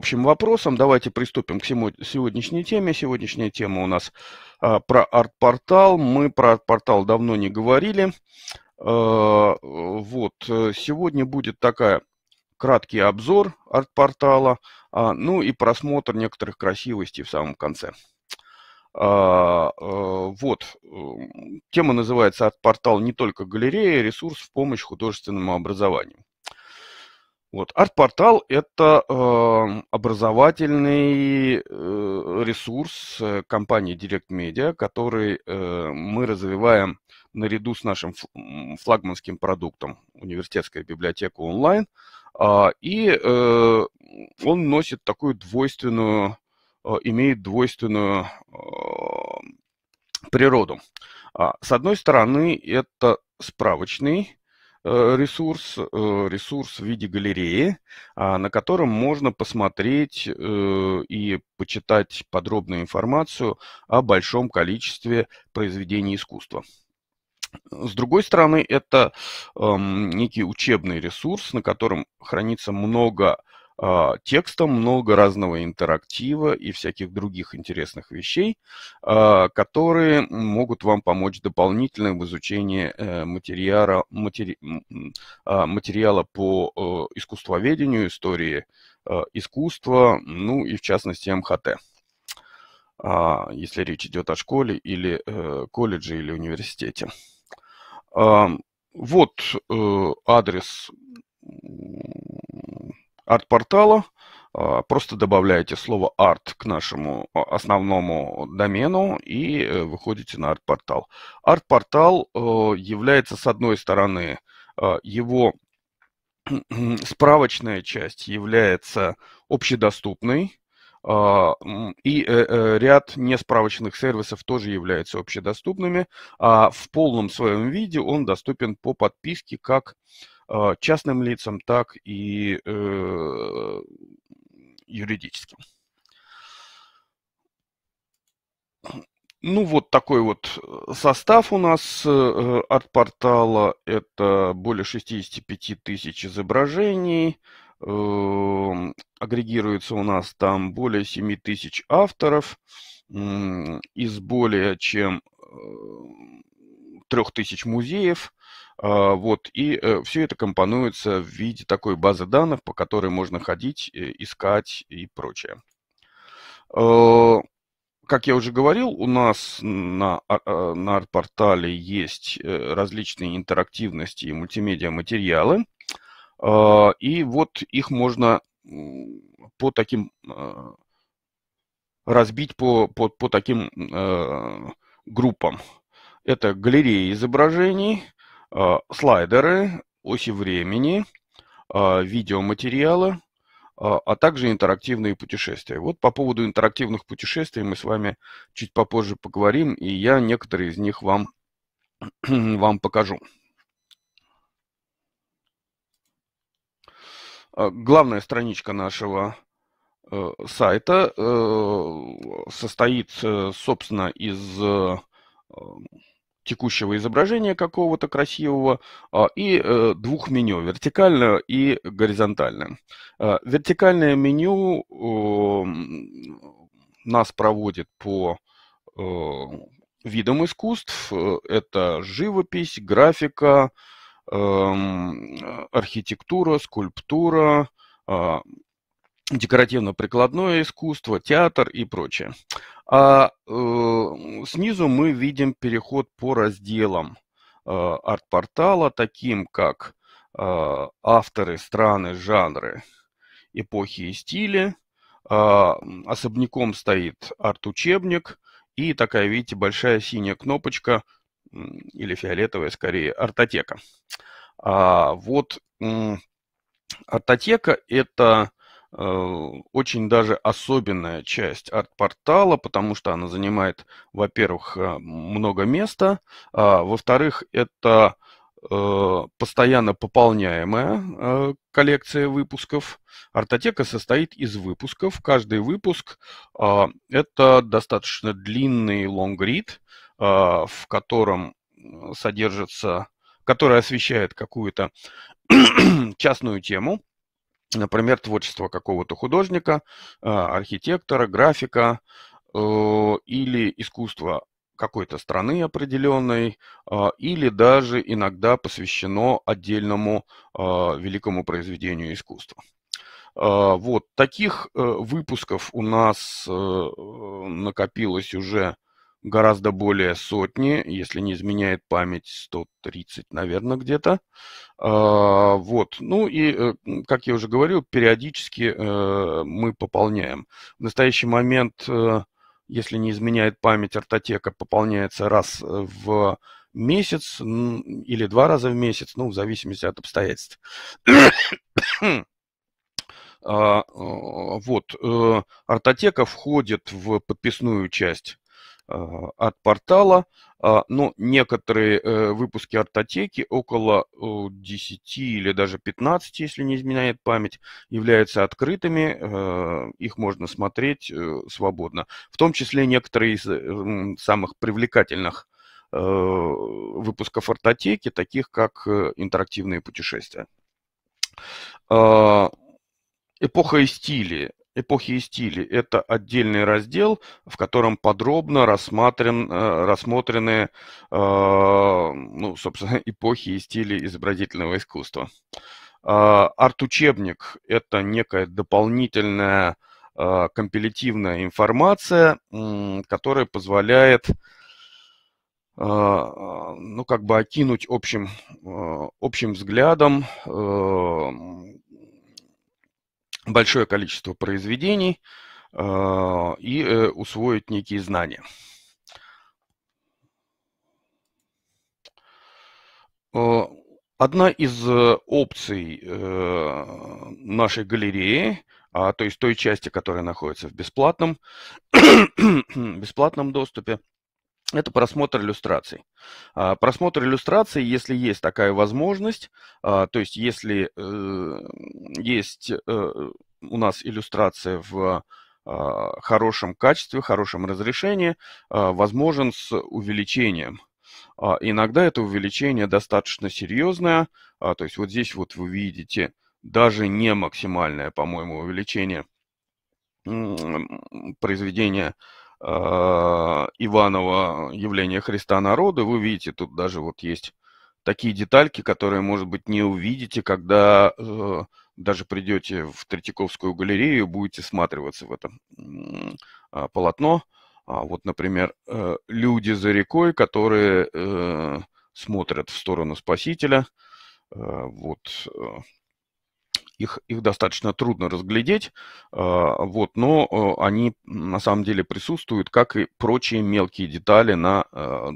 общим вопросам. Давайте приступим к сегодняшней теме. Сегодняшняя тема у нас а, про арт-портал. Мы про арт-портал давно не говорили. А, вот, э, сегодня будет такая краткий обзор арт-портала, а, ну и просмотр некоторых красивостей в самом конце. А, а, вот, тема называется «Арт-портал не только галерея, ресурс в помощь художественному образованию». Вот. Арт-портал – это э, образовательный э, ресурс э, компании Direct Media, который э, мы развиваем наряду с нашим флагманским продуктом «Университетская библиотека онлайн». Э, и э, он носит такую двойственную, э, имеет двойственную э, природу. А, с одной стороны, это справочный Э, ресурс, э, ресурс в виде галереи, а, на котором можно посмотреть э, и почитать подробную информацию о большом количестве произведений искусства. С другой стороны, это эм, некий учебный ресурс, на котором хранится много а, текста, много разного интерактива и всяких других интересных вещей, а, которые могут вам помочь дополнительно в изучении э, материала, матери, а, материала по э, искусствоведению, истории э, искусства, ну и в частности МХТ. Если речь идет о школе или колледже или университете. Вот адрес арт-портала, а, просто добавляете слово арт к нашему а, основному домену и э, выходите на арт-портал. Арт-портал э, является, с одной стороны, а, его справочная часть является общедоступной, и э, ряд несправочных сервисов тоже являются общедоступными, а в полном своем виде он доступен по подписке как а, частным лицам, так и э, юридическим. Ну, вот такой вот э, состав у нас э, от портала. Это более 65 тысяч изображений. Эм, агрегируется у нас там более 7 тысяч авторов из более чем тысяч музеев. А, вот, и э, все это компонуется в виде такой базы данных, по которой можно ходить, э, искать и прочее. А, как я уже говорил, у нас на, а, на арт-портале есть э, различные интерактивности и мультимедиа материалы. И вот их можно по таким разбить по, по, по таким группам. Это галереи изображений, а, слайдеры, оси времени, а, видеоматериалы, а, а также интерактивные путешествия. Вот по поводу интерактивных путешествий мы с вами чуть попозже поговорим, и я некоторые из них вам, вам покажу. Главная страничка нашего э, сайта э, состоит, э, собственно, из текущего изображения какого-то красивого а, и э, двух меню, вертикальное и горизонтальное. А, вертикальное меню эм, нас проводит по эм, видам искусств. Э, это живопись, графика, эм, архитектура, скульптура, а, декоративно-прикладное искусство, театр и прочее. А э, снизу мы видим переход по разделам э, арт-портала, таким как э, авторы, страны, жанры, эпохи и стили. Э, особняком стоит арт-учебник и такая, видите, большая синяя кнопочка или фиолетовая скорее, артотека. А, вот артотека – это Э, очень даже особенная часть арт-портала, потому что она занимает, во-первых, э, много места, а, во-вторых, это э, постоянно пополняемая коллекция выпусков. Артотека состоит из выпусков. Каждый выпуск а, – это достаточно длинный лонгрид, а, в котором содержится, который освещает какую-то частную тему – например, творчество какого-то художника, э, архитектора, графика э, или искусство какой-то страны определенной, э, или даже иногда посвящено отдельному великому произведению искусства. Вот таких выпусков у нас накопилось уже гораздо более сотни, если не изменяет память, 130, наверное, где-то. А, вот. Ну и, э, как я уже говорил, периодически э, мы пополняем. В настоящий момент, э, если не изменяет память, артотека пополняется раз в месяц или два раза в месяц, ну, в зависимости от обстоятельств. А, вот, артотека входит в подписную часть а, от портала, а, но ну, некоторые э, выпуски артотеки, около 10 или даже 15, если не изменяет память, являются открытыми, а, их можно смотреть э, свободно. В том числе некоторые из э, самых привлекательных выпусков артотеки, таких как интерактивные путешествия. Эпоха и стили Эпохи и стили – это отдельный раздел, в котором подробно рассмотрен, э, рассмотрены, а, ну, собственно, эпохи и стили изобразительного искусства. А, арт-учебник – это некая дополнительная а, компилятивная информация, которая позволяет ну, как бы окинуть общим, общим взглядом большое количество произведений а, и э, усвоить некие знания. А, одна из э, опций э, нашей галереи, а, то есть той части, которая находится в бесплатном, бесплатном доступе – это просмотр иллюстраций. А, просмотр иллюстраций, если есть такая возможность, а, то есть если э, есть э, у нас иллюстрация в а, хорошем качестве, хорошем разрешении, возможен с увеличением. Иногда это увеличение достаточно серьезное, то есть вот здесь вот вы видите даже не максимальное, по-моему, увеличение произведения а, Иванова «Явление Христа народу». Вы видите, тут даже вот есть такие детальки, которые, может быть, не увидите, когда э, даже придете в Третьяковскую галерею, будете сматриваться в это а, полотно. А вот, например, э, люди за рекой, которые э, смотрят в сторону Спасителя. Вот их, их достаточно трудно разглядеть, а, вот, но э, они на самом деле присутствуют, как и прочие мелкие детали на, э,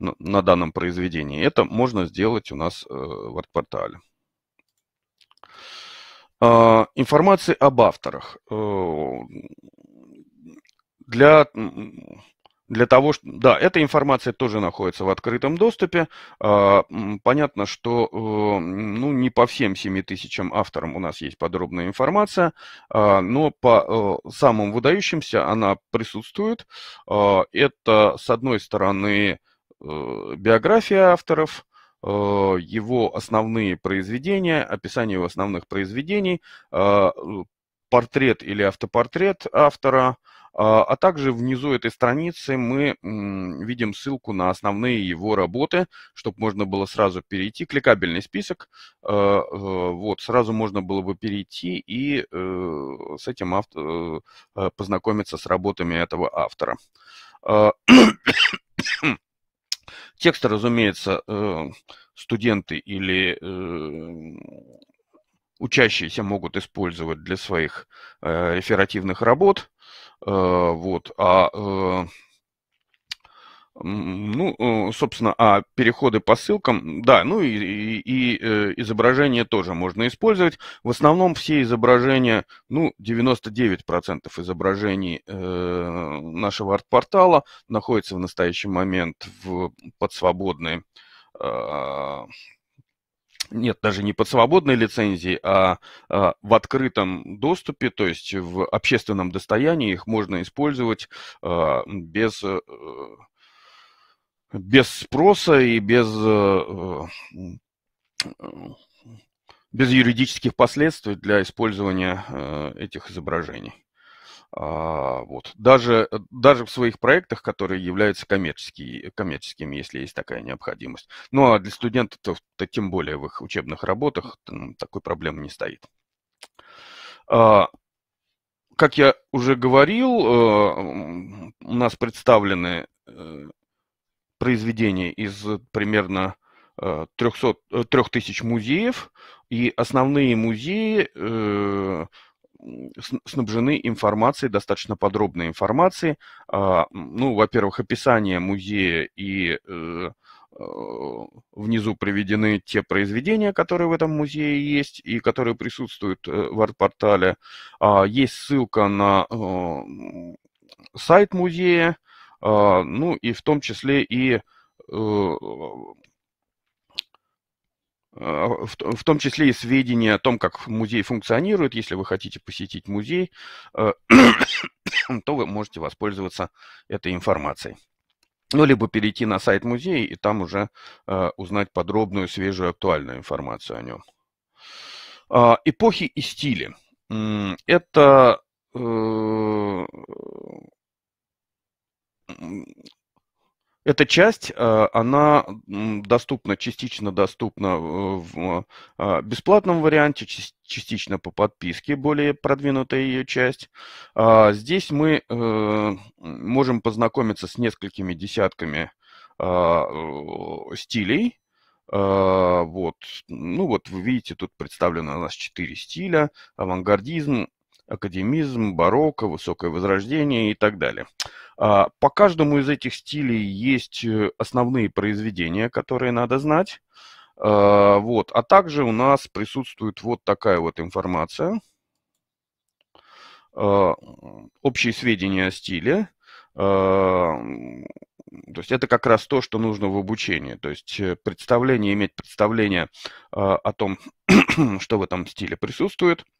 на, данном произведении. Это можно сделать у нас э, в арт-портале. А, информации об авторах для для того, что... Да, эта информация тоже находится в открытом доступе. А, понятно, что э, ну, не по всем 7 тысячам авторам у нас есть подробная информация, а, но по э, самым выдающимся она присутствует. А, это, с одной стороны, э, биография авторов, его основные произведения, описание его основных произведений, портрет или автопортрет автора – а, а также внизу этой страницы мы видим ссылку на основные его работы, чтобы можно было сразу перейти. Кликабельный список. А, э, вот, сразу можно было бы перейти и э, с этим автор э, а, познакомиться с работами этого автора. Текст, разумеется, студенты или учащиеся могут использовать для своих реферативных работ. Э, вот. А э, ну, э, собственно, а переходы по ссылкам, да, ну и, и, и изображение тоже можно использовать. В основном все изображения, ну, 99% изображений нашего арт-портала находятся в настоящий момент в, под свободные нет, даже не под свободной лицензией, а, а в открытом доступе, то есть в общественном достоянии их можно использовать а, без, а, без спроса и без, э, э, без юридических последствий для использования этих изображений. А, вот. даже, э, даже в своих проектах, которые являются коммерческими э, коммерческими, если есть такая необходимость. Ну а для студентов, -то, то, тем более в их учебных работах, там, такой проблемы не стоит. А, как я уже говорил, э, у нас представлены произведения из примерно 300, 3000 музеев, и основные музеи снабжены информацией, достаточно подробной информацией. А, ну, во-первых, описание музея и э, а, внизу приведены те произведения, которые в этом музее есть и которые присутствуют э, в арт-портале. А, есть ссылка на сайт музея, ну и в том числе и э, а, в, том числе и сведения о том, как музей функционирует. Если вы хотите посетить музей, э, то вы можете воспользоваться этой информацией. Ну, либо перейти на сайт музея и там уже э, узнать подробную, свежую, актуальную информацию о нем. А, эпохи и стили. Это э, эта часть, э, она доступна, частично доступна э, в э, бесплатном варианте, частично по подписке, более продвинутая ее часть. А, здесь мы можем познакомиться с несколькими десятками а, стилей, а, вот, ну вот вы видите, тут представлено у нас четыре стиля. Авангардизм, академизм, барокко, высокое возрождение и так далее. А, по каждому из этих стилей есть э, основные произведения, которые надо знать. А, вот. А также у нас присутствует вот такая вот информация. А, общие сведения о стиле. То есть это как раз то, что нужно в обучении. То есть э, представление, иметь представление о том, что в этом стиле присутствует –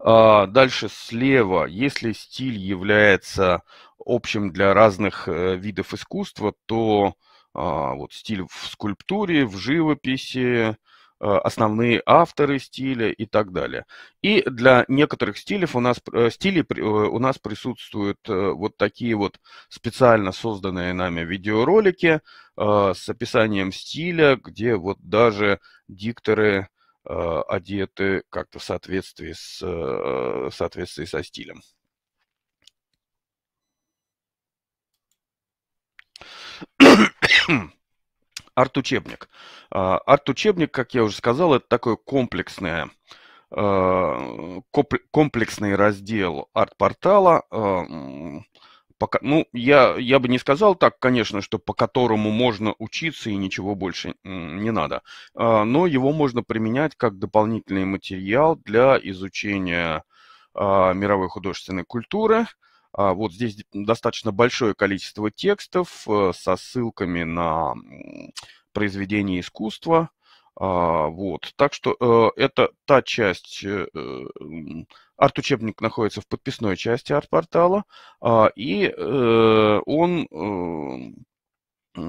а, дальше слева, если стиль является общим для разных э, видов искусства, то а, вот стиль в скульптуре, в живописи, э, основные авторы стиля и так далее. И для некоторых стилей у нас, э, стилей у нас присутствуют вот такие вот специально созданные нами видеоролики с описанием стиля, где вот даже дикторы Э, одеты как-то в соответствии с, э, в соответствии со стилем. Арт-учебник. А, арт-учебник, как я уже сказал, это такой комплексный э, комплексный раздел арт-портала, Пока, ну, я, я бы не сказал так, конечно, что по которому можно учиться и ничего больше не надо. А, но его можно применять как дополнительный материал для изучения а, мировой художественной культуры. А, вот здесь достаточно большое количество текстов э, со ссылками на произведения искусства, а, вот. Так что э, это та часть, э, арт-учебник находится в подписной части арт-портала, а, и э, он эм,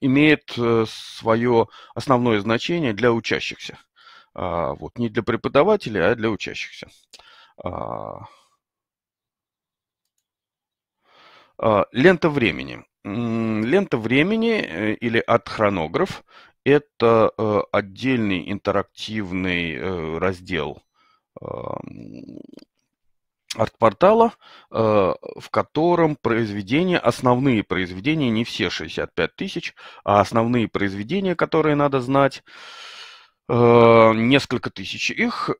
имеет э, свое основное значение для учащихся. А, вот, не для преподавателей, а для учащихся. А. лента времени. Лента времени э, или арт-хронограф – это э, отдельный интерактивный э, раздел э, арт-портала, в котором произведения, основные произведения, не все 65 тысяч, а основные произведения, которые надо знать, э, несколько тысяч их,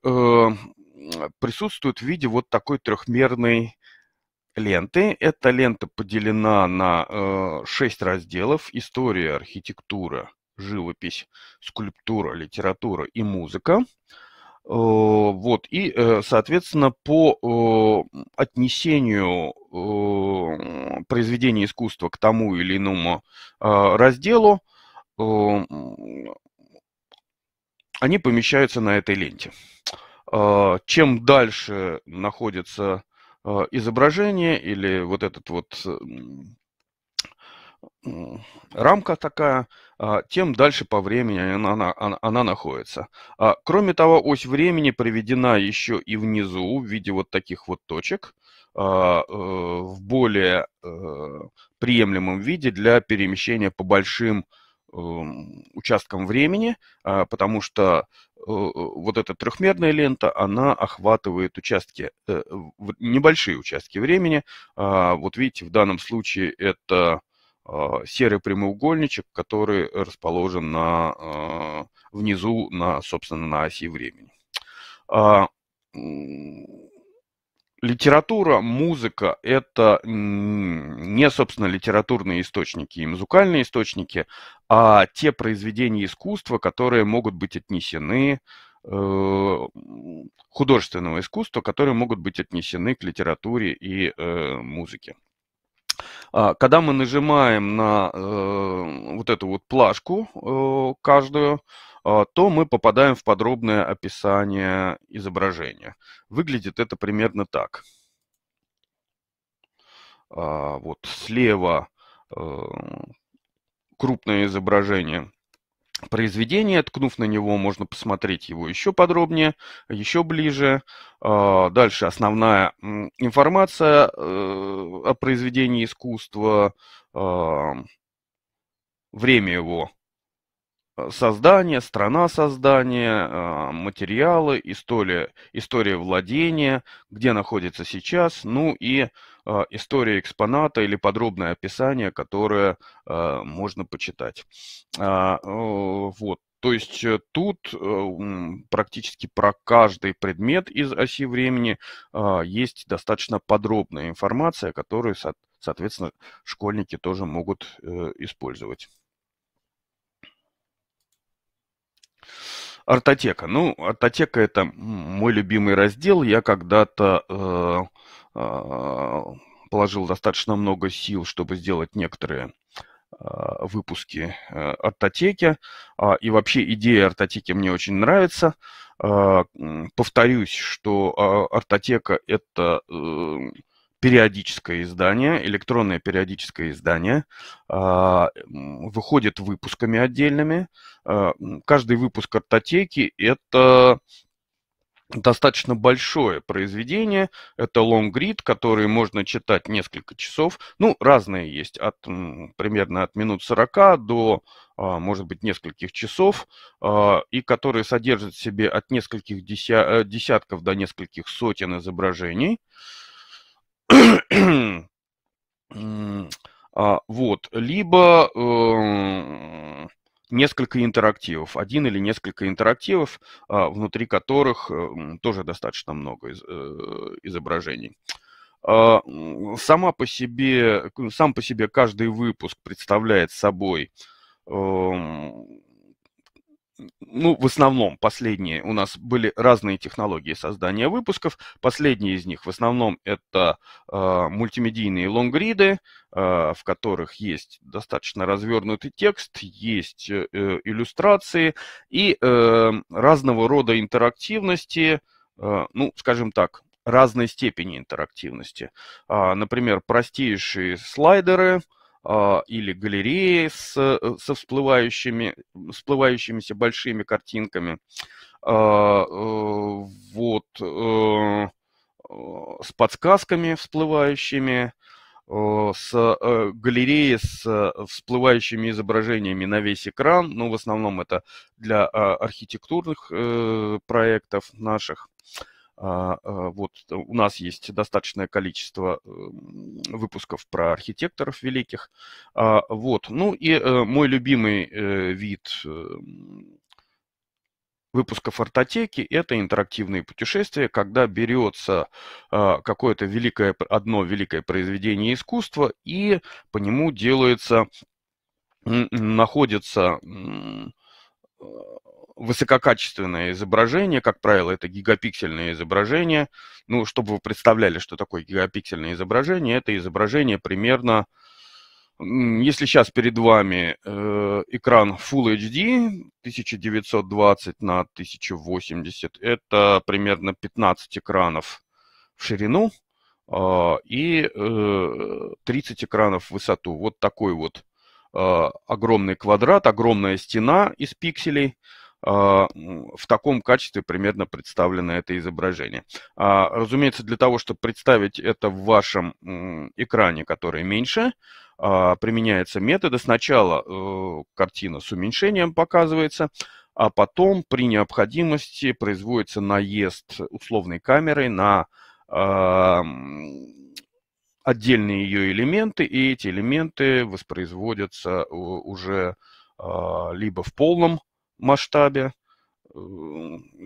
присутствуют в виде вот такой трехмерной ленты. Эта лента поделена на шесть разделов. История, архитектура, живопись, скульптура, литература и музыка. Э, вот, и, э, соответственно, по э, отнесению произведения искусства к тому или иному разделу, они помещаются на этой ленте. Чем дальше находится изображение или вот этот вот рамка такая, а, тем дальше по времени она, она, она находится. А, кроме того, ось времени приведена еще и внизу в виде вот таких вот точек а, э, в более э, приемлемом виде для перемещения по большим эм, участкам времени, потому что э, вот эта трехмерная лента, она охватывает участки, небольшие участки времени. Вот видите, в данном случае это а, серый прямоугольничек, который расположен на, а, внизу, на, собственно, на оси времени. А, литература, музыка – это не, собственно, литературные источники и музыкальные источники, а те произведения искусства, которые могут быть отнесены э, художественного искусства, которые могут быть отнесены к литературе и э, музыке. А, когда мы нажимаем на э, вот эту вот плашку э, каждую, а, то мы попадаем в подробное описание изображения. Выглядит это примерно так. А, вот слева э, крупное изображение произведение, ткнув на него, можно посмотреть его еще подробнее, еще ближе. А, дальше основная информация э, о произведении искусства, время его Э, создание, страна создания, э, материалы, история, история владения, где находится сейчас, ну и э, история экспоната или подробное описание, которое можно почитать. А, вот. То есть тут практически про каждый предмет из оси времени есть достаточно подробная информация, которую, соответственно, школьники тоже могут использовать. Артотека. Ну, артотека это мой любимый раздел. Я когда-то э, э, положил достаточно много сил, чтобы сделать некоторые э, выпуски э, артотеки. А, и вообще идея артотеки мне очень нравится. А, повторюсь, что а, артотека – это э, периодическое издание, электронное периодическое издание, а, выходит выпусками отдельными. А, каждый выпуск картотеки – это достаточно большое произведение. Это лонгрид, который можно читать несколько часов. Ну, разные есть, от, примерно от минут 40 до, а, может быть, нескольких часов, и которые содержат в себе от нескольких э, десятков до нескольких сотен изображений. А, вот. Либо эм, несколько интерактивов, один или несколько интерактивов, а, внутри которых эм, тоже достаточно много э, изображений. А, сама по себе, сам по себе каждый выпуск представляет собой эм, ну, в основном последние у нас были разные технологии создания выпусков. Последние из них в основном это э, мультимедийные лонгриды, э, в которых есть достаточно развернутый текст, есть э, э иллюстрации и э, разного рода интерактивности, э, ну, скажем так, разной степени интерактивности. Э, например, простейшие слайдеры – а, или галереи с, э, со всплывающими, всплывающимися большими картинками. А, э, вот, э, а, с подсказками всплывающими, с галереи с всплывающими изображениями на весь экран, ну, в основном это для архитектурных проектов наших. А, э, вот у нас есть достаточное количество эм, выпусков про архитекторов великих. А, вот. Ну и э, мой любимый э, вид эм, выпусков артотеки – это интерактивные путешествия, когда берется а, какое-то великое, одно великое произведение искусства и по нему делается, находится высококачественное изображение, как правило, это гигапиксельное изображение. Ну, чтобы вы представляли, что такое гигапиксельное изображение, это изображение примерно, если сейчас перед вами э, экран Full HD 1920 на 1080, это примерно 15 экранов в ширину э, и э, 30 экранов в высоту. Вот такой вот а, огромный квадрат, огромная стена из пикселей – а, в таком качестве примерно представлено это изображение. А, разумеется, для того, чтобы представить это в вашем экране, который меньше, а, применяются методы. Сначала э, картина с уменьшением показывается, а потом при необходимости производится наезд условной камерой на отдельные ее элементы, и эти элементы воспроизводятся уже либо в полном масштабе э,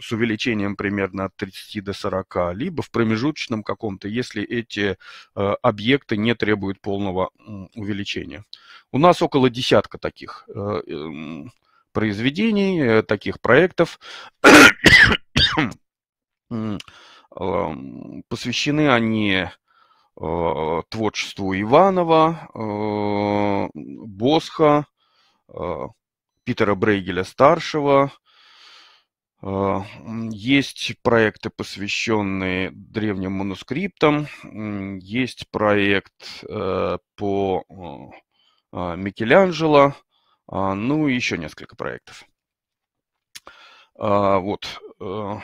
с увеличением примерно от 30 до 40, либо в промежуточном каком-то, если эти э, объекты не требуют полного увеличения. У нас около десятка таких э, эм, произведений, таких проектов эм, посвящены они творчеству Иванова, Босха, Питера Брейгеля-старшего. Э, есть проекты, посвященные древним манускриптам. Есть проект э, по а, Микеланджело. А, ну и еще несколько проектов. А, вот. Э,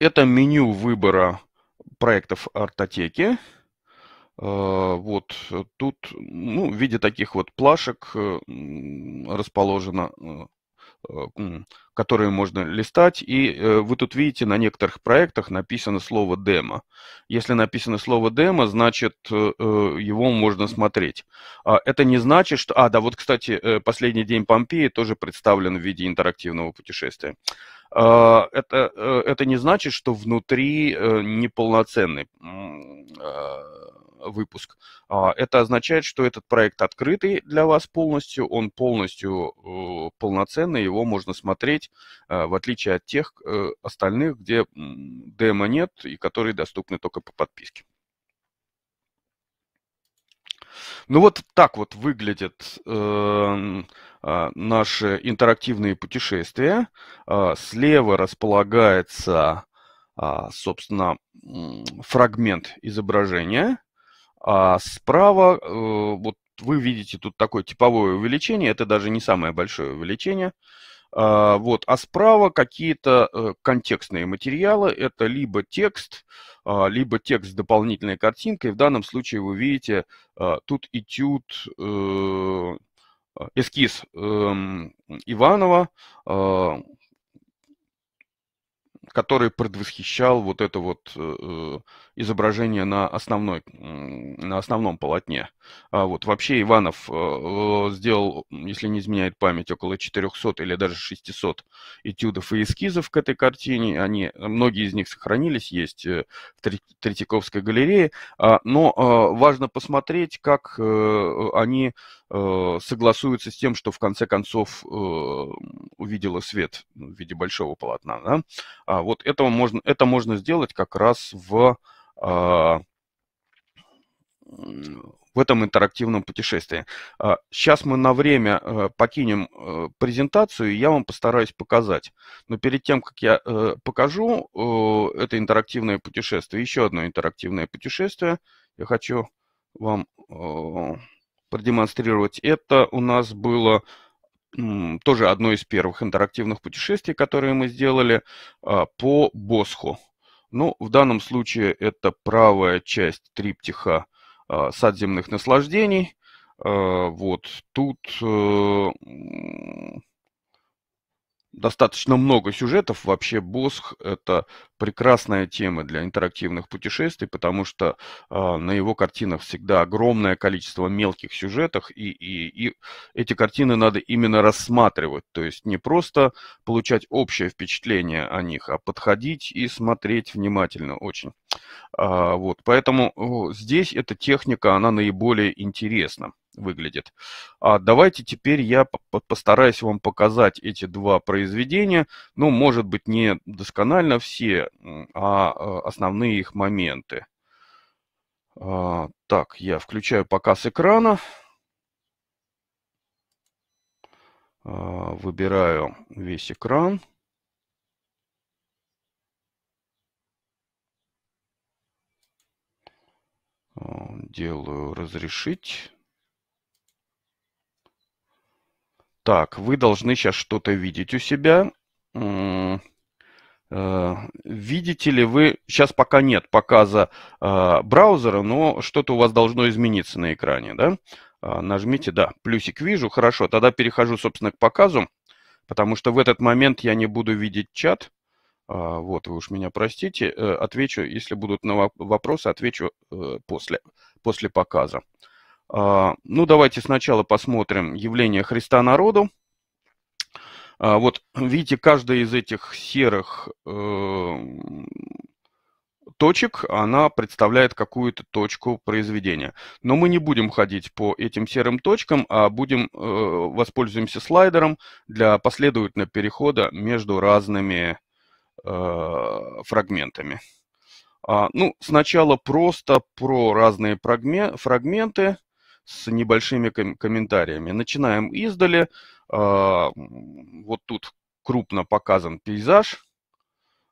это меню выбора проектов артотеки. Э, вот э, тут, ну, в виде таких вот плашек э, расположено которые можно листать. И вы тут видите, на некоторых проектах написано слово «демо». Если написано слово «демо», значит, его можно смотреть. А это не значит, что... А, да, вот, кстати, «Последний день Помпеи» тоже представлен в виде интерактивного путешествия. А, это, это не значит, что внутри неполноценный а, выпуск. А, это означает, что этот проект открытый для вас полностью, он полностью э, полноценный, его можно смотреть, э, в отличие от тех э, остальных, где демо нет и которые доступны только по подписке. Ну вот так вот выглядят эм, а, наши интерактивные путешествия. А, слева располагается, собственно, фрагмент изображения. А справа, э, вот вы видите тут такое типовое увеличение, это даже не самое большое увеличение. А, вот. А справа какие-то э, контекстные материалы. Это либо текст, а, либо текст с дополнительной картинкой. В данном случае вы видите, а, тут этюд, э, эскиз эм, Иванова, который предвосхищал вот это вот э, э, изображение на, основной, на основном полотне. А вот. Вообще Иванов э, сделал, если не изменяет память, около 400 или даже 600 этюдов и эскизов к этой картине. Они, многие из них сохранились, есть в Третьяковской галерее. А, но важно посмотреть, как они Э, согласуется с тем, что в конце концов э, увидела свет ну, в виде большого полотна. Да? А вот этого можно, это можно сделать как раз в, а, в этом интерактивном путешествии. Сейчас а, мы на время э, покинем презентацию, и я вам постараюсь показать. Но перед тем, как я покажу это интерактивное путешествие, еще одно интерактивное путешествие, я хочу вам продемонстрировать. Это у нас было тоже одно из первых интерактивных путешествий, которые мы сделали а, по Босху. Ну, в данном случае это правая часть триптиха а, «Сад земных наслаждений». А, вот тут э, достаточно много сюжетов. Вообще Босх – это прекрасная тема для интерактивных путешествий, потому что э, на его картинах всегда огромное количество мелких сюжетов, и, и, и эти картины надо именно рассматривать. То есть не просто получать общее впечатление о них, а подходить и смотреть внимательно очень. Э, вот, поэтому здесь эта техника, она наиболее интересна выглядит. А давайте теперь я постараюсь вам показать эти два произведения. Ну, может быть, не досконально все, а э, основные их моменты. А, так, я включаю показ экрана. А, выбираю весь экран. Делаю разрешить. Так, вы должны сейчас что-то видеть у себя. Э, видите ли вы, сейчас пока нет показа э, браузера, но что-то у вас должно измениться на экране, да? Э, нажмите, да, плюсик вижу, хорошо, тогда перехожу, собственно, к показу, потому что в этот момент я не буду видеть чат, вот, вы уж меня простите, отвечу, если будут на вопросы, отвечу после, после показа. А, ну, давайте сначала посмотрим явление Христа народу. А, вот видите, каждая из этих серых э, точек, она представляет какую-то точку произведения. Но мы не будем ходить по этим серым точкам, а будем, э, воспользуемся слайдером для последовательного перехода между разными э, фрагментами. А, ну, сначала просто про разные фрагмен, фрагменты с небольшими ком- комментариями. Начинаем издали. А, вот тут крупно показан пейзаж,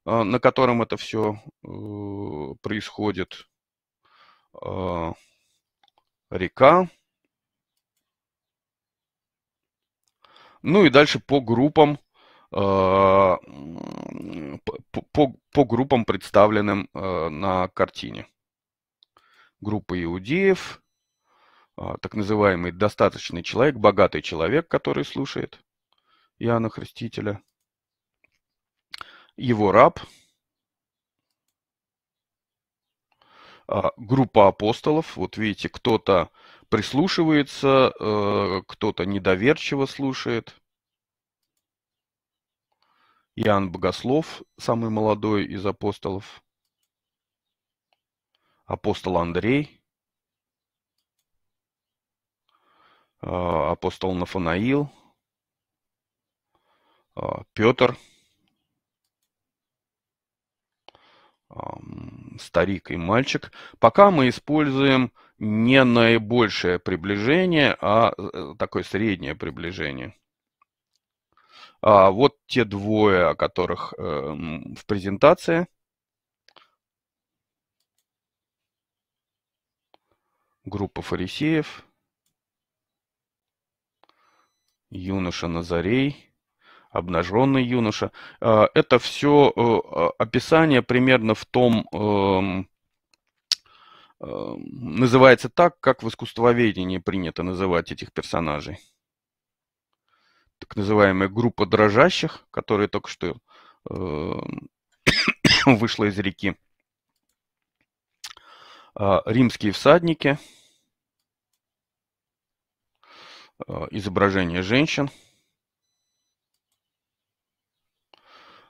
а, на котором это все э, происходит. А, река. Ну и дальше по группам по, по, по группам, представленным э, на картине. Группа иудеев, а, так называемый достаточный человек, богатый человек, который слушает Иоанна Христителя, его раб, а, группа апостолов. Вот видите, кто-то прислушивается, э, кто-то недоверчиво слушает. Иоанн Богослов, самый молодой из апостолов. Апостол Андрей – А, апостол Нафанаил, а, Петр, а, старик и мальчик. Пока мы используем не наибольшее приближение, а э, такое среднее приближение. А вот те двое, о которых э, в презентации. Группа фарисеев – юноша Назарей, обнаженный юноша. А, это все э, а, описание примерно в том, эм, э, называется так, как в искусствоведении принято называть этих персонажей. Так называемая группа дрожащих, которые только что э, вышла из реки. А, римские всадники – Э, изображение женщин,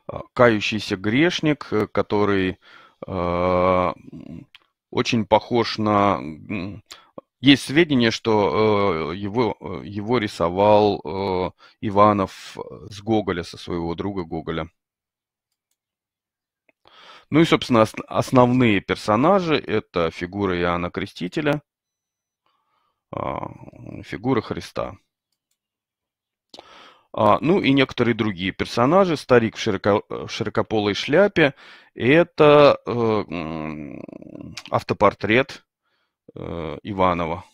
э, кающийся грешник, э, который очень похож на... Есть сведения, что его, его рисовал Иванов с Гоголя, со своего друга Гоголя. Ну и, собственно, основные персонажи – это фигура Иоанна Крестителя, а, фигура Христа. А, ну и некоторые другие персонажи. Старик в, широко, в э, широкополой шляпе. Это э, автопортрет э, Иванова.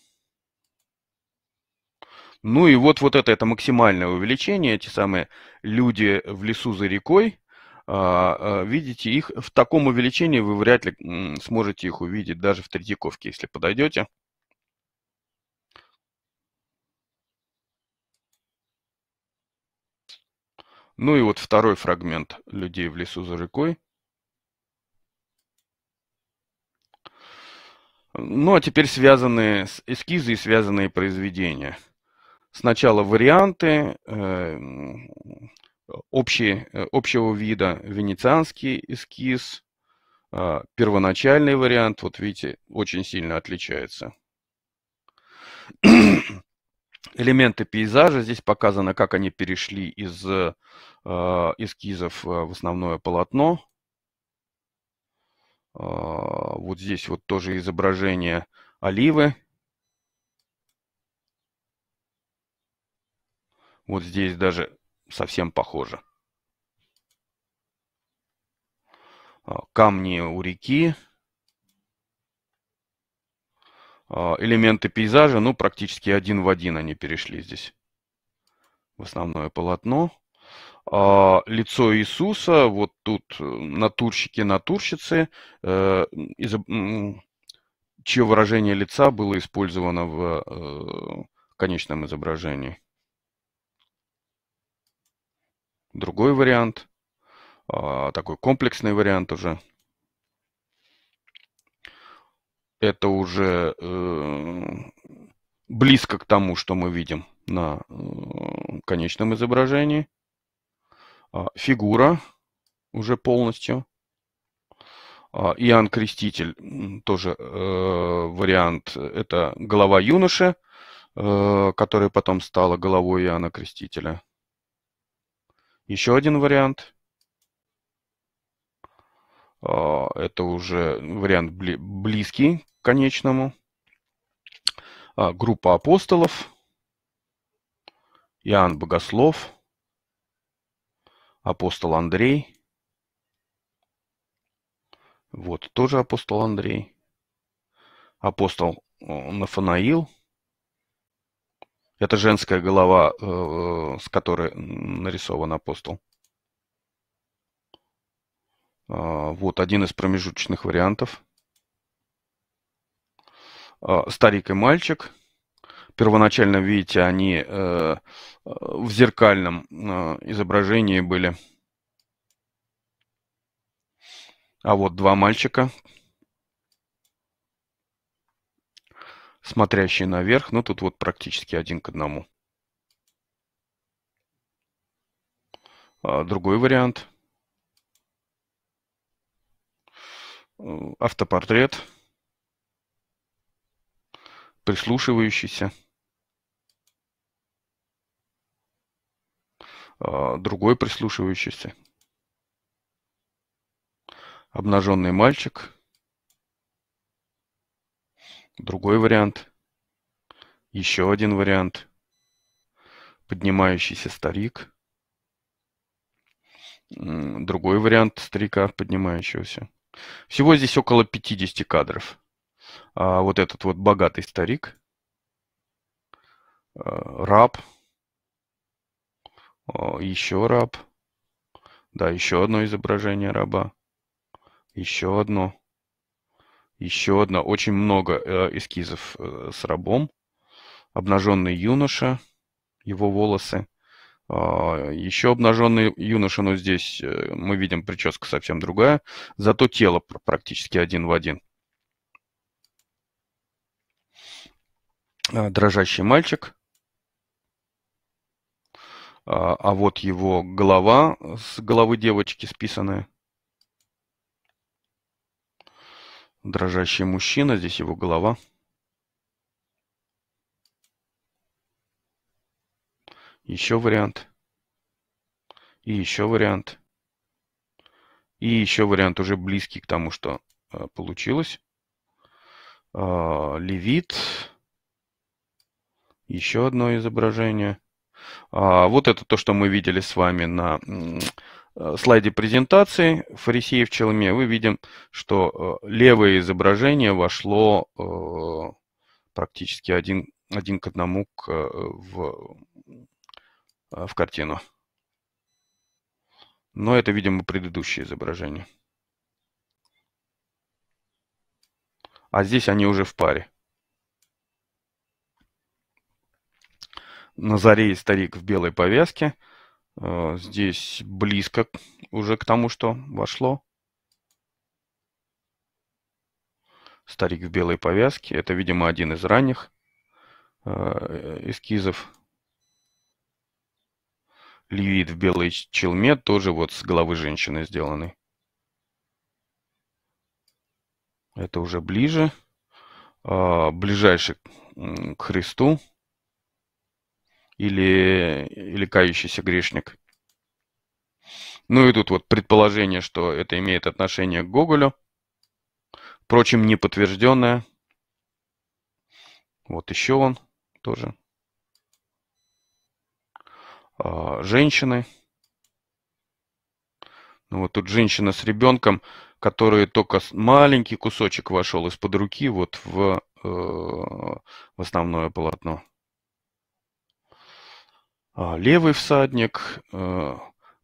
Ну и вот, вот это, это максимальное увеличение. Эти самые люди в лесу за рекой. А, видите их в таком увеличении, вы вряд ли сможете их увидеть даже в Третьяковке, если подойдете. Ну и вот второй фрагмент «Людей в лесу за рекой». Ну а теперь связанные эскизы и связанные произведения. Сначала варианты, э, общие, э, общего вида венецианский эскиз, а, первоначальный вариант, вот видите, очень сильно отличается элементы пейзажа. Здесь показано, как они перешли из э, эскизов э, в основное полотно. Э, вот здесь вот тоже изображение оливы. Вот здесь даже совсем похоже. Камни у реки, а, элементы пейзажа, ну, практически один в один они перешли здесь в основное полотно. А, лицо Иисуса, вот тут э, натурщики, натурщицы, э, чье выражение лица было использовано в э, конечном изображении. Другой вариант, а, такой комплексный вариант уже – это уже э, близко к тому, что мы видим на э, конечном изображении. А, фигура уже полностью. А, Иоанн Креститель тоже э, вариант. Это голова юноши, э, которая потом стала головой Иоанна Крестителя. Еще один вариант – а, это уже вариант близкий к конечному. А, группа апостолов. Иоанн Богослов. Апостол Андрей. Вот, тоже апостол Андрей. Апостол э, Нафанаил. Это женская голова, э, э, с которой нарисован апостол. А, вот один из промежуточных вариантов. А, старик и мальчик. Первоначально, видите, они э, э, в зеркальном э, изображении были. А вот два мальчика, смотрящие наверх. Ну, тут вот практически один к одному. А, другой вариант – автопортрет, прислушивающийся, а, другой прислушивающийся, обнаженный мальчик, другой вариант, еще один вариант, поднимающийся старик, другой вариант старика поднимающегося – всего здесь около 50 кадров. А вот этот вот богатый старик, а, раб, еще раб, да, еще одно изображение раба, еще одно, еще одно. Очень много э, эскизов э, с рабом. Обнаженный юноша, его волосы. А, Еще обнаженный юноша, но здесь э, мы видим прическа совсем другая, зато тело практически один в один. А, дрожащий мальчик. А, а вот его голова с головы девочки списанная. Дрожащий мужчина, здесь его голова. Еще вариант. И еще вариант. И еще вариант уже близкий к тому, что э, получилось. А, левит. Еще одно изображение. А, вот это то, что мы видели с вами на э, слайде презентации «Фарисеев в челме». Вы видим, что э, левое изображение вошло практически один, один к одному к, в Э, в картину. Но это, видимо, предыдущее изображение. А здесь они уже в паре. На заре старик в белой повязке. Э, здесь близко уже к тому, что вошло. Старик в белой повязке. Это, видимо, один из ранних э, эскизов. Левит в белой челме тоже вот с головы женщины сделаны. Это уже ближе. А, ближайший к Христу. Или, или кающийся грешник. Ну и тут вот предположение, что это имеет отношение к Гоголю. Впрочем, неподтвержденное. Вот еще он тоже. А, женщины. Ну, вот тут женщина с ребенком, который только маленький кусочек вошел из-под руки вот в, э, в основное полотно. А, левый всадник, э,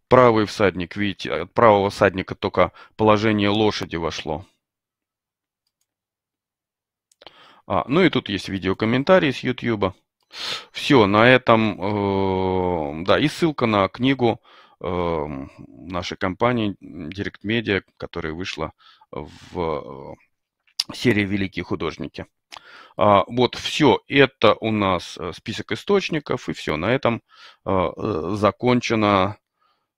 правый всадник, видите, от правого всадника только положение лошади вошло. А, ну и тут есть видеокомментарии с YouTube. Все, на этом, э, да, и ссылка на книгу э, нашей компании Direct Media, которая вышла в э, серии «Великие художники». А, вот все, это у нас список источников, и все, на этом закончено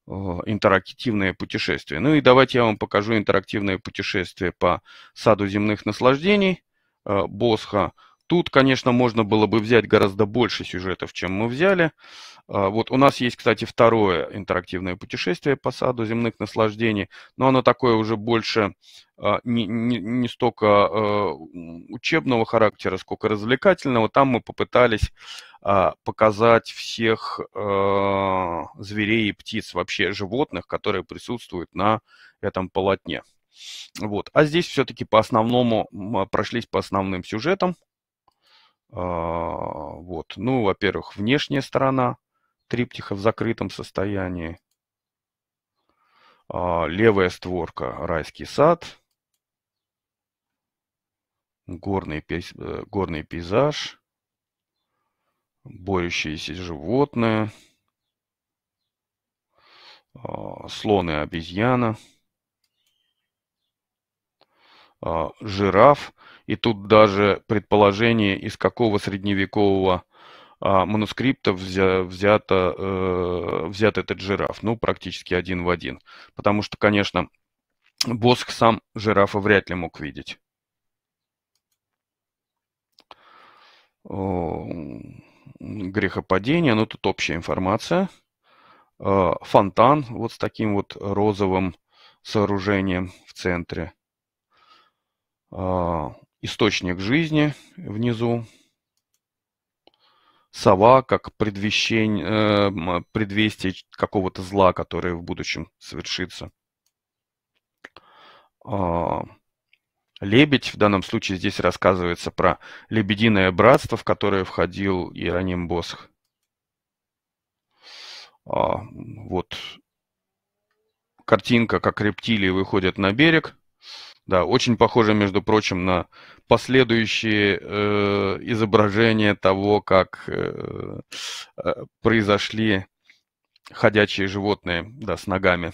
интерактивное путешествие. Ну и давайте я вам покажу интерактивное путешествие по саду земных наслаждений Босха. Тут, конечно, можно было бы взять гораздо больше сюжетов, чем мы взяли. А, вот у нас есть, кстати, второе интерактивное путешествие по саду земных наслаждений, но оно такое уже больше а, не, не, не столько а, учебного характера, сколько развлекательного. Там мы попытались показать всех зверей и птиц, вообще животных, которые присутствуют на этом полотне. Вот. А здесь все-таки по основному прошлись по основным сюжетам, а, вот. Ну, во-первых, внешняя сторона триптиха в закрытом состоянии. А, левая створка – райский сад. Горный, пейс... Э, горный пейзаж. Борющиеся животные. А, Слон и обезьяна – а, жираф. И тут даже предположение, из какого средневекового а, манускрипта взято, э, взят этот жираф. Ну, практически один в один. Потому что, конечно, Боск сам жирафа вряд ли мог видеть. Грехопадение, ну тут общая информация. А, фонтан вот с таким вот розовым сооружением в центре – а, источник жизни внизу, сова как предвещение, э, предвестие какого-то зла, которое в будущем совершится. А, лебедь, в данном случае здесь рассказывается про лебединое братство, в которое входил Иероним Босх. А, вот картинка, как рептилии выходят на берег – да, очень похоже, между прочим, на последующие э, изображения того, как э, э, произошли ходячие животные да, с ногами,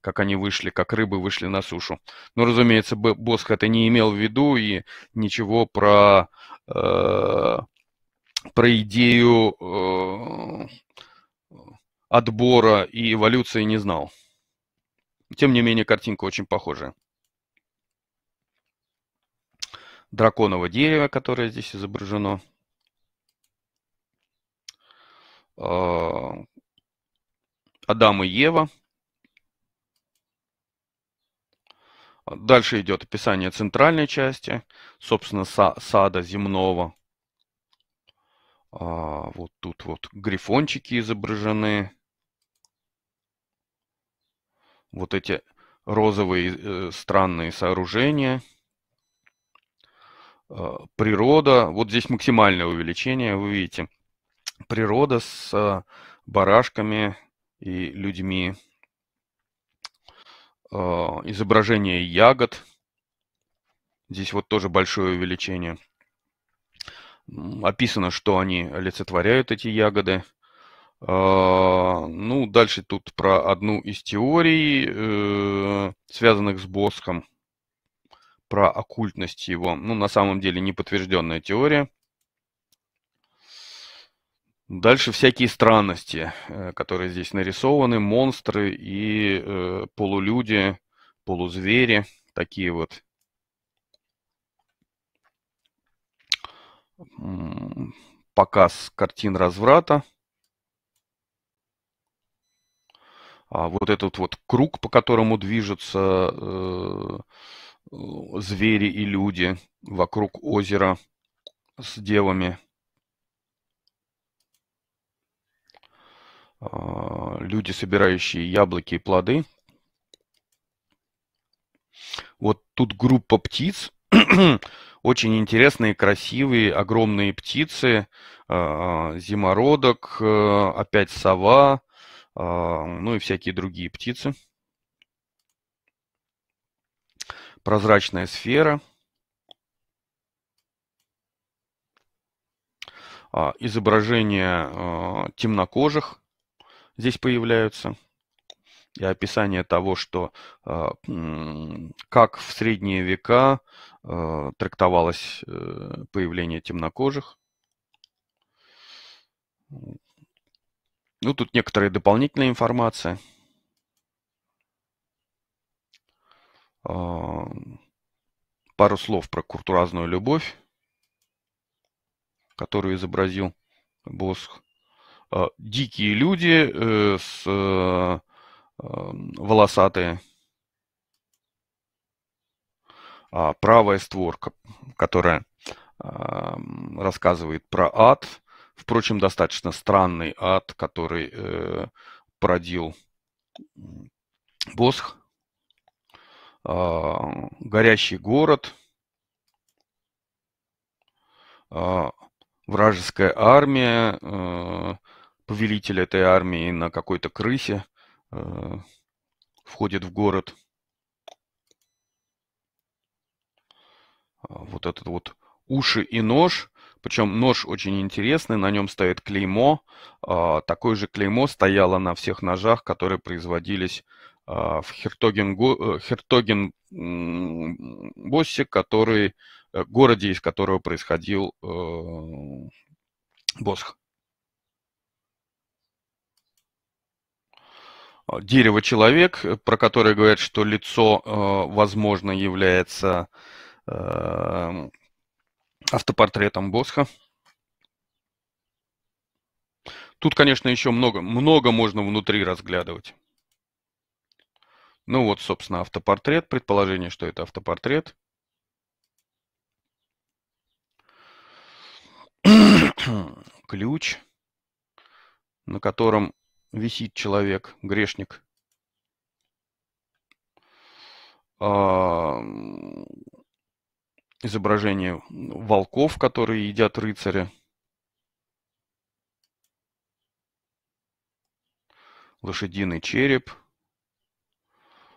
как они вышли, как рыбы вышли на сушу. Но, ну, разумеется, Боск это не имел в виду и ничего про, э, про идею э, отбора и эволюции не знал. Тем не менее, картинка очень похожая. драконово дерево, которое здесь изображено. А, Адам и Ева. Дальше идет описание центральной части, собственно, сада земного. А, вот тут вот грифончики изображены. Вот эти розовые э, странные сооружения – Э, природа, вот здесь максимальное увеличение, вы видите, природа с барашками и людьми, э, изображение ягод, здесь вот тоже большое увеличение. Описано, что они олицетворяют эти ягоды. Э, ну, дальше тут про одну из теорий, связанных с Боском про оккультность его. Ну, на самом деле, неподтвержденная теория. Дальше всякие странности, э, которые здесь нарисованы, монстры и э, полулюди, полузвери, такие вот. Показ картин разврата. А вот этот вот круг, по которому движется э, Э, звери и люди вокруг озера с девами. А, люди, собирающие яблоки и плоды. Вот тут группа птиц. Очень интересные, красивые, огромные птицы. А, зимородок, э, опять сова, а, ну и всякие другие птицы. прозрачная сфера. А, изображения а, темнокожих здесь появляются. И описание того, что а, как в средние века трактовалось э, появление темнокожих. Ну, тут некоторая дополнительная информация – А, пару слов про куртуазную любовь, которую изобразил Босх. А, дикие люди э, с э, э, волосатые. А, правая створка, которая рассказывает про ад. Впрочем, достаточно странный ад, который породил Босх а, горящий город, а, вражеская армия, а, повелитель этой армии на какой-то крысе входит в город. Вот этот вот уши и нож. Причем нож очень интересный, на нем стоит клеймо. Такое же клеймо стояло на всех ножах, которые производились а, в Хертоген-Боссе, э, который, э, городе, из которого происходил э, Босх. А, Дерево-человек, про которое говорят, что лицо, возможно, является автопортретом Босха. Тут, конечно, еще много, много можно внутри разглядывать. Ну вот, собственно, автопортрет. Предположение, что это автопортрет. Ключ, на котором висит человек, грешник. Изображение волков, которые едят рыцаря. Лошадиный череп –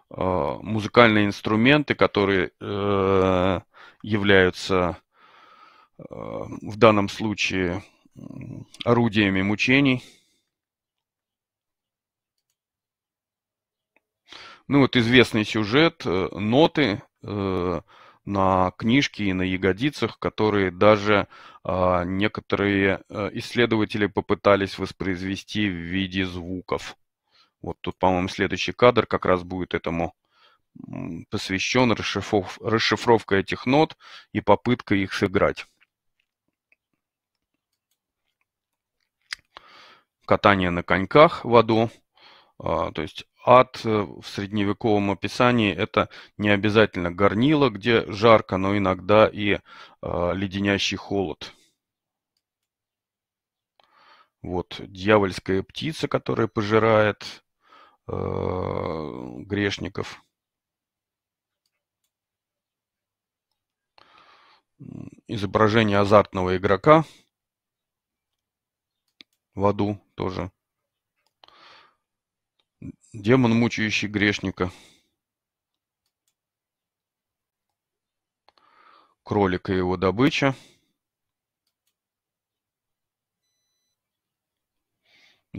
а, музыкальные инструменты, которые э, являются а, в данном случае орудиями мучений. Ну вот известный сюжет, э, ноты э, на книжке и на ягодицах, которые даже а, некоторые исследователи попытались воспроизвести в виде звуков. Вот тут, по-моему, следующий кадр как раз будет этому посвящен расшифров... расшифровка этих нот и попытка их сыграть. Катание на коньках в аду. А, то есть ад э, в средневековом описании это не обязательно горнило, где жарко, но иногда и а, леденящий холод. Вот дьявольская птица, которая пожирает Э, грешников. Изображение азартного игрока в аду тоже. Демон, мучающий грешника. Кролик и его добыча.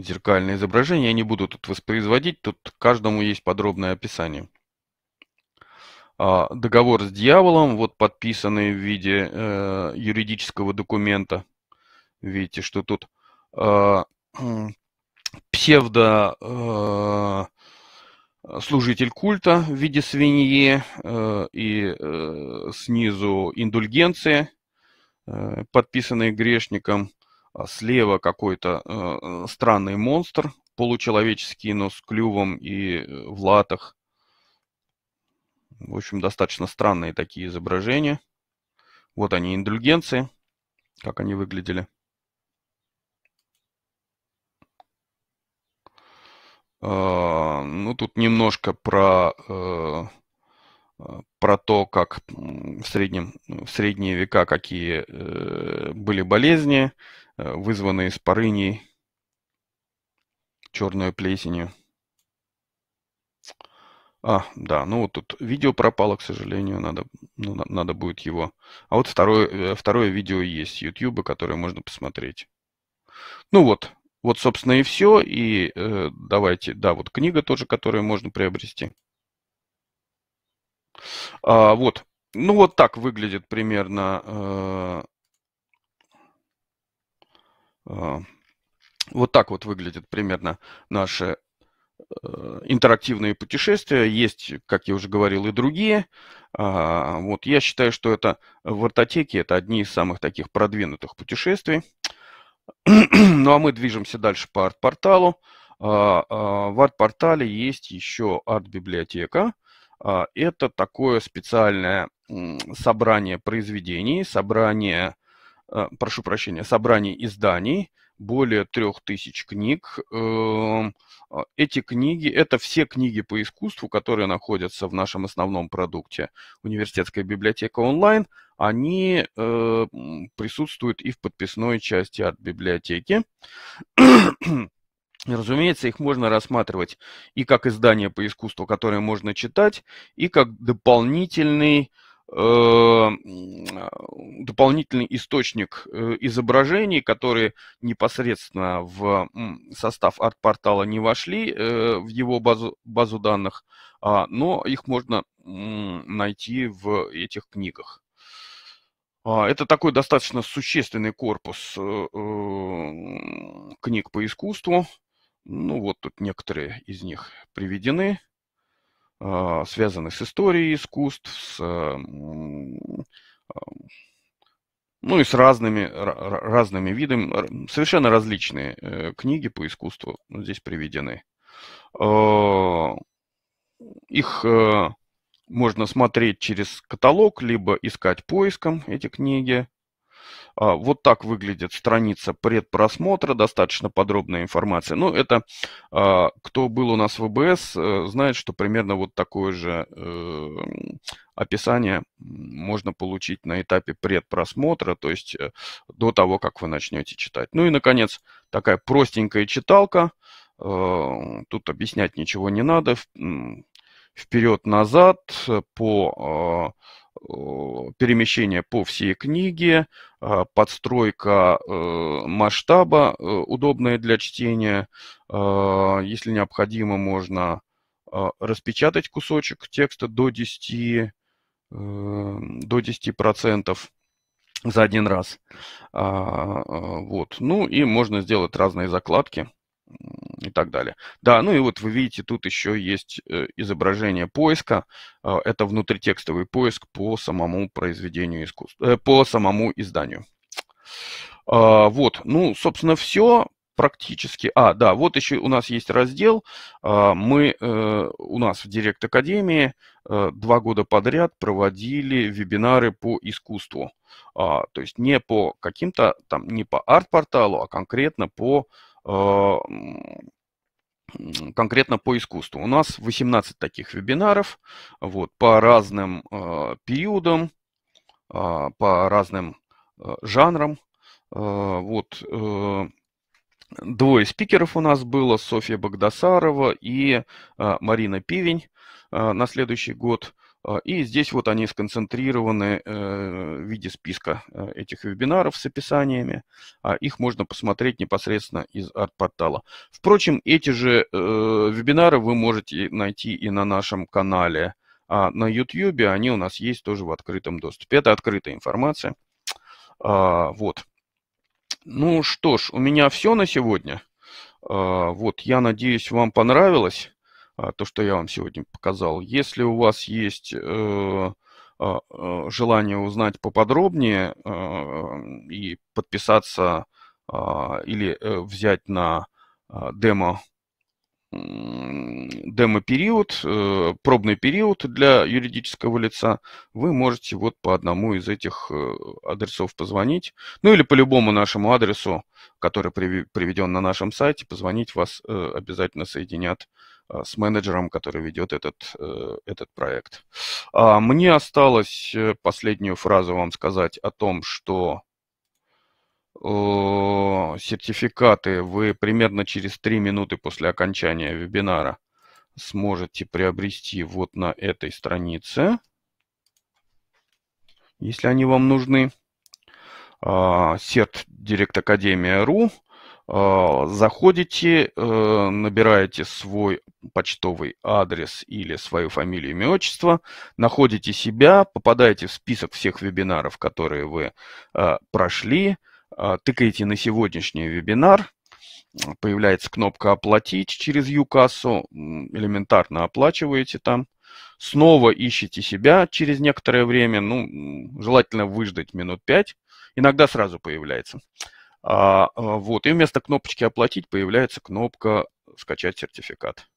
зеркальное изображение. Я не буду тут воспроизводить, тут каждому есть подробное описание. А, договор с дьяволом, вот подписанный в виде э, юридического документа. Видите, что тут э, псевдо э, служитель культа в виде свиньи э, и э, снизу индульгенции, э, подписанные грешником. А, слева какой-то э, э, странный монстр, получеловеческий, но с клювом и э, в латах. В общем, достаточно странные такие изображения. Вот они, индульгенции, как они выглядели. А, ну, тут немножко про, про то, как в, среднем, в средние века какие были болезни, Э, вызванные спорыней, черную плесенью. А, да, ну вот тут видео пропало, к сожалению, надо, ну, надо будет его. А вот второе, э, второе видео есть YouTube, которое можно посмотреть. Ну вот, вот, собственно, и все. И э, давайте, да, вот книга тоже, которую можно приобрести. А, вот, ну вот так выглядит примерно э, а, вот так вот выглядят примерно наши э, интерактивные путешествия. Есть, как я уже говорил, и другие. А, вот я считаю, что это в Артотеке это одни из самых таких продвинутых путешествий. ну а мы движемся дальше по арт-порталу. А, в арт-портале есть еще арт-библиотека. Это такое специальное собрание произведений, собрание а, прошу прощения, Собрание изданий, более трех тысяч книг. Эм, а, эти книги, это все книги по искусству, которые находятся в нашем основном продукте «Университетская библиотека онлайн», они э, присутствуют и в подписной части от библиотеки. Разумеется, их можно рассматривать и как издание по искусству, которое можно читать, и как дополнительный Э, дополнительный источник э, изображений, которые непосредственно в состав арт-портала не вошли э, в его базу, базу данных, а, но их можно найти в этих книгах. А, это такой достаточно существенный корпус книг по искусству. Ну вот тут некоторые из них приведены. А, связаны с историей искусств, с, а, ну и с разными, разными видами. Совершенно различные э, книги по искусству здесь приведены. А, их э, можно смотреть через каталог, либо искать поиском эти книги. А, вот так выглядит страница предпросмотра, достаточно подробная информация. Ну, это а, кто был у нас в ВБС, э, знает, что примерно вот такое же эм, описание можно получить на этапе предпросмотра, то есть э, до того, как вы начнете читать. Ну и, наконец, такая простенькая читалка. Э, тут объяснять ничего не надо. Вперед-назад по а, перемещение по всей книге, а, подстройка э, масштаба, э, удобная для чтения. А, если необходимо, можно а, распечатать кусочек текста до 10, эм, до 10% за один раз. Э, вот. Ну и можно сделать разные закладки и так далее. Да, ну и вот вы видите, тут еще есть э, изображение поиска. Э, это внутритекстовый поиск по самому произведению искусства, э, по самому изданию. А, вот, ну, собственно, все практически... А, да, вот еще у нас есть раздел. А, мы у нас в Директ Академии два года подряд проводили вебинары по искусству. А, то есть не по каким-то, там, не по арт-порталу, а конкретно по а, конкретно по искусству. У нас 18 таких вебинаров вот, по разным э, периодам, э, по разным э, жанрам. Э, вот, э, двое спикеров у нас было, Софья Богдасарова и э, Марина Пивень э, на следующий год – а, и здесь вот они сконцентрированы э, в виде списка э, этих вебинаров с описаниями. А, их можно посмотреть непосредственно из арт-портала. Впрочем, эти же э, вебинары вы можете найти и на нашем канале. А на YouTube они у нас есть тоже в открытом доступе. Это открытая информация. Вот. Ну что ж, у меня все на сегодня. Вот, я надеюсь, вам понравилось. А, то, что я вам сегодня показал. Если у вас есть э, а, э, желание узнать поподробнее а, и подписаться или э, взять на демо демо-период, пробный период для юридического лица, вы можете вот по одному из этих адресов позвонить, ну или по любому нашему адресу, который приведен на нашем сайте, позвонить вас обязательно соединят а, с менеджером, который ведет этот, э, этот проект. А, мне осталось э, последнюю фразу вам сказать о том, что сертификаты вы примерно через 3 минуты после окончания вебинара сможете приобрести вот на этой странице, если они вам нужны. А, Серт Директ Академия.ру. А, заходите, э, набираете свой почтовый адрес или свою фамилию, имя, отчество, находите себя, попадаете в список всех вебинаров, которые вы э, прошли, а, тыкаете на сегодняшний вебинар, появляется кнопка «Оплатить» через Юкассу, элементарно оплачиваете там, снова ищете себя через некоторое время, ну, желательно выждать минут пять, иногда сразу появляется – а, а, вот, и вместо кнопочки «Оплатить» появляется кнопка «Скачать сертификат».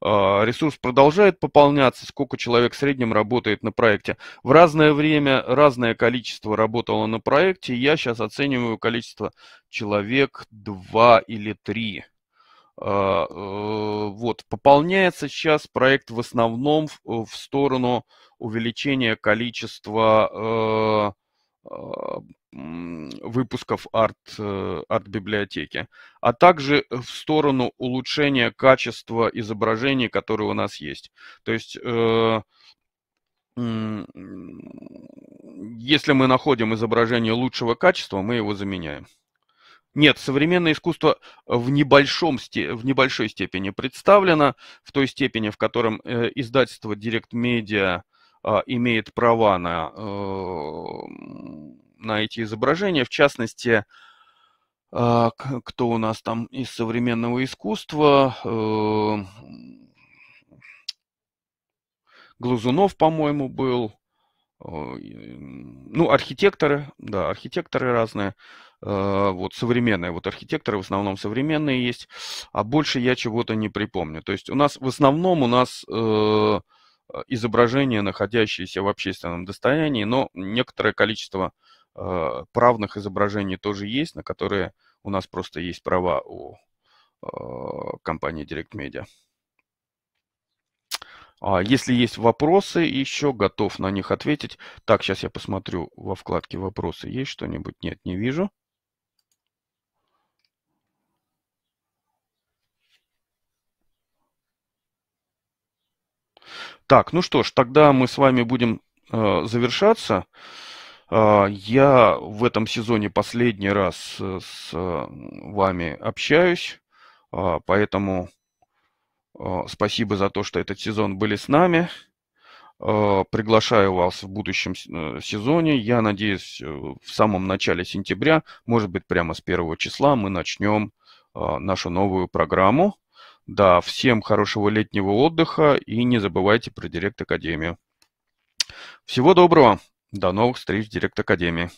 А, ресурс продолжает пополняться, сколько человек в среднем работает на проекте. В разное время разное количество работало на проекте. Я сейчас оцениваю количество человек 2 или 3. А, э, вот, пополняется сейчас проект в основном в сторону увеличения количества э, а, выпусков арт, э, арт-библиотеки, а также в сторону улучшения качества изображений, которые у нас есть. То есть э, если мы находим изображение лучшего качества, мы его заменяем. Нет, современное искусство в, небольшом, в небольшой степени представлено, в той степени, в котором э, издательство Direct Media – а, имеет права на, э, на эти изображения. В частности, а, кто у нас там из современного искусства? Э, Глазунов, по-моему, был. А, ну, архитекторы, да, архитекторы разные. Вот современные, вот архитекторы в основном современные есть, а больше я чего-то не припомню. То есть у нас в основном у нас э, а, изображения, находящиеся в общественном достоянии, но некоторое количество а, правных изображений тоже есть, на которые у нас просто есть права у а, компании Direct Media. Если есть вопросы еще, готов на них ответить. Так, сейчас я посмотрю во вкладке «Вопросы». Есть что-нибудь? Нет, не вижу. Так, ну что ж, тогда мы с вами будем э, завершаться. Э, я в этом сезоне последний раз э, с э, вами общаюсь, э, поэтому э, спасибо за то, что этот сезон были с нами. Э, приглашаю вас в будущем э, сезоне. Я надеюсь, в самом начале сентября, может быть, прямо с первого числа мы начнем э, нашу новую программу да, всем хорошего летнего отдыха и не забывайте про Директ Академию. Всего доброго. До новых встреч в Директ Академии.